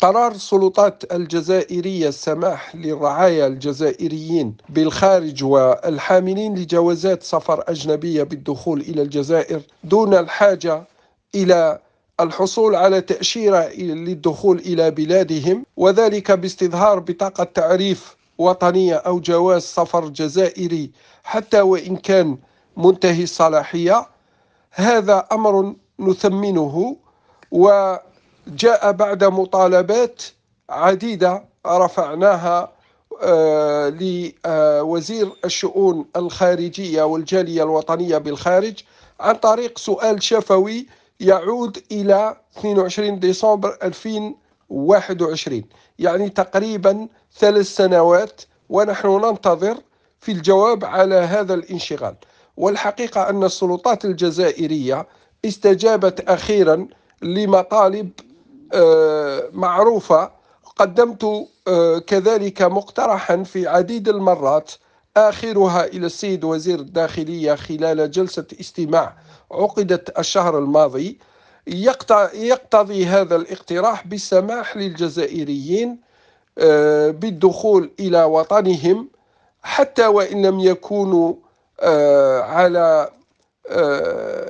قرار السلطات الجزائرية السماح للرعايا الجزائريين بالخارج والحاملين لجوازات سفر أجنبية بالدخول إلى الجزائر دون الحاجة إلى الحصول على تأشيرة للدخول إلى بلادهم وذلك باستظهار بطاقة تعريف وطنية أو جواز سفر جزائري حتى وإن كان منتهي الصلاحية هذا أمر نثمنه و جاء بعد مطالبات عديدة رفعناها آه، لوزير الشؤون الخارجية والجالية الوطنية بالخارج عن طريق سؤال شفوي يعود إلى 22 ديسمبر 2021 يعني تقريبا ثلاث سنوات ونحن ننتظر في الجواب على هذا الانشغال والحقيقة أن السلطات الجزائرية استجابت أخيرا لمطالب آه، معروفة قدمت آه، كذلك مقترحا في عديد المرات آخرها إلى السيد وزير الداخلية خلال جلسة استماع عقدت الشهر الماضي يقتضي هذا الاقتراح بالسماح للجزائريين آه، بالدخول إلى وطنهم حتى وإن لم يكونوا على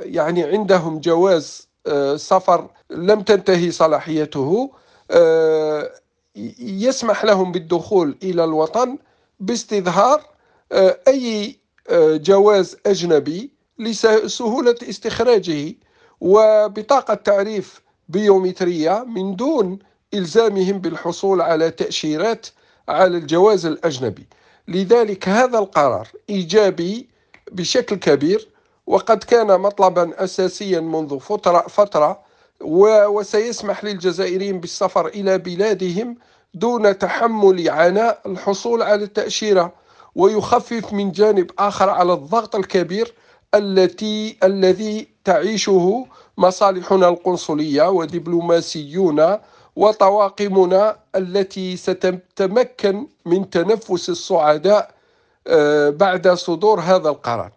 يعني عندهم جواز آه، سفر لم تنتهي صلاحيته آه، يسمح لهم بالدخول إلى الوطن باستظهار آه، أي جواز أجنبي لسهولة استخراجه وبطاقة تعريف بيومترية من دون إلزامهم بالحصول على تأشيرات على الجواز الأجنبي لذلك هذا القرار إيجابي بشكل كبير وقد كان مطلبا أساسيا منذ فترة, فترة وسيسمح للجزائريين بالسفر إلى بلادهم دون تحمل عناء الحصول على التأشيرة ويخفف من جانب آخر على الضغط الكبير التي الذي تعيشه مصالحنا القنصلية ودبلوماسيون وطواقمنا التي ستتمكن من تنفس الصعداء آه، بعد صدور هذا القرار